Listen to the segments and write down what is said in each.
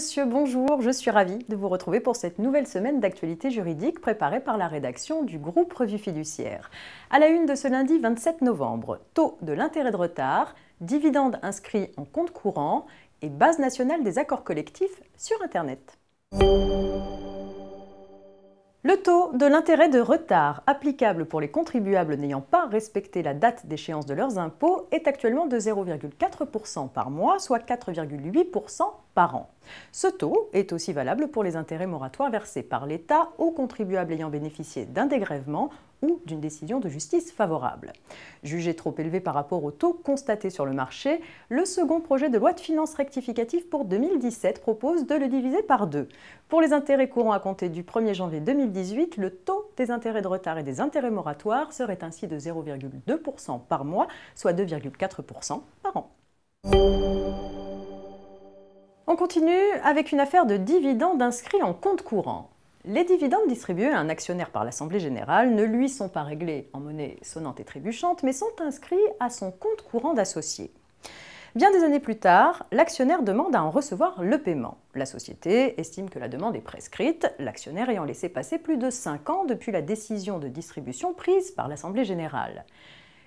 monsieur, bonjour. Je suis ravie de vous retrouver pour cette nouvelle semaine d'actualité juridique préparée par la rédaction du groupe Revue Fiduciaire. À la une de ce lundi 27 novembre, taux de l'intérêt de retard, dividendes inscrits en compte courant et base nationale des accords collectifs sur Internet. Le taux de l'intérêt de retard applicable pour les contribuables n'ayant pas respecté la date d'échéance de leurs impôts est actuellement de 0,4% par mois, soit 4,8% par an. Ce taux est aussi valable pour les intérêts moratoires versés par l'État aux contribuables ayant bénéficié d'un dégrèvement ou d'une décision de justice favorable. Jugé trop élevé par rapport au taux constaté sur le marché, le second projet de loi de finances rectificative pour 2017 propose de le diviser par deux. Pour les intérêts courants à compter du 1er janvier 2018, le taux des intérêts de retard et des intérêts moratoires serait ainsi de 0,2% par mois, soit 2,4% par an continue avec une affaire de dividendes inscrits en compte courant. Les dividendes distribués à un actionnaire par l'Assemblée générale ne lui sont pas réglés en monnaie sonnante et trébuchante, mais sont inscrits à son compte courant d'associé. Bien des années plus tard, l'actionnaire demande à en recevoir le paiement. La société estime que la demande est prescrite, l'actionnaire ayant laissé passer plus de 5 ans depuis la décision de distribution prise par l'Assemblée générale.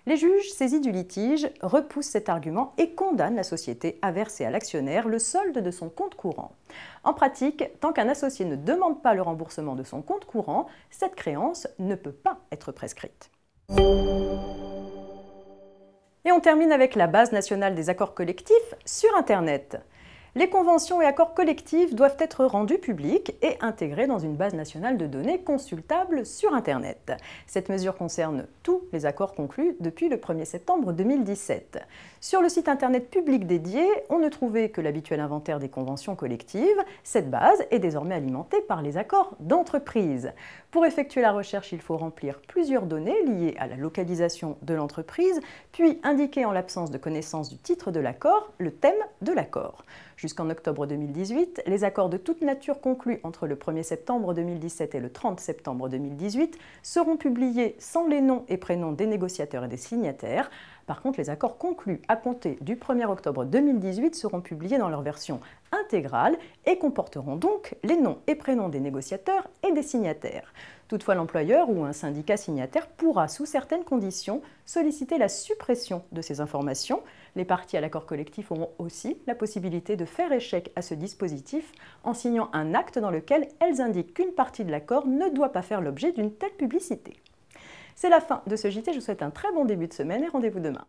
Les juges saisis du litige repoussent cet argument et condamnent la société à verser à l'actionnaire le solde de son compte courant. En pratique, tant qu'un associé ne demande pas le remboursement de son compte courant, cette créance ne peut pas être prescrite. Et on termine avec la base nationale des accords collectifs sur Internet. Les conventions et accords collectifs doivent être rendus publics et intégrés dans une base nationale de données consultable sur Internet. Cette mesure concerne tous les accords conclus depuis le 1er septembre 2017. Sur le site Internet public dédié, on ne trouvait que l'habituel inventaire des conventions collectives. Cette base est désormais alimentée par les accords d'entreprise. Pour effectuer la recherche, il faut remplir plusieurs données liées à la localisation de l'entreprise, puis indiquer en l'absence de connaissance du titre de l'accord le thème de l'accord. Jusqu'en octobre 2018, les accords de toute nature conclus entre le 1er septembre 2017 et le 30 septembre 2018 seront publiés sans les noms et prénoms des négociateurs et des signataires, par contre, les accords conclus à compter du 1er octobre 2018 seront publiés dans leur version intégrale et comporteront donc les noms et prénoms des négociateurs et des signataires. Toutefois, l'employeur ou un syndicat signataire pourra, sous certaines conditions, solliciter la suppression de ces informations. Les parties à l'accord collectif auront aussi la possibilité de faire échec à ce dispositif en signant un acte dans lequel elles indiquent qu'une partie de l'accord ne doit pas faire l'objet d'une telle publicité. C'est la fin de ce JT, je vous souhaite un très bon début de semaine et rendez-vous demain.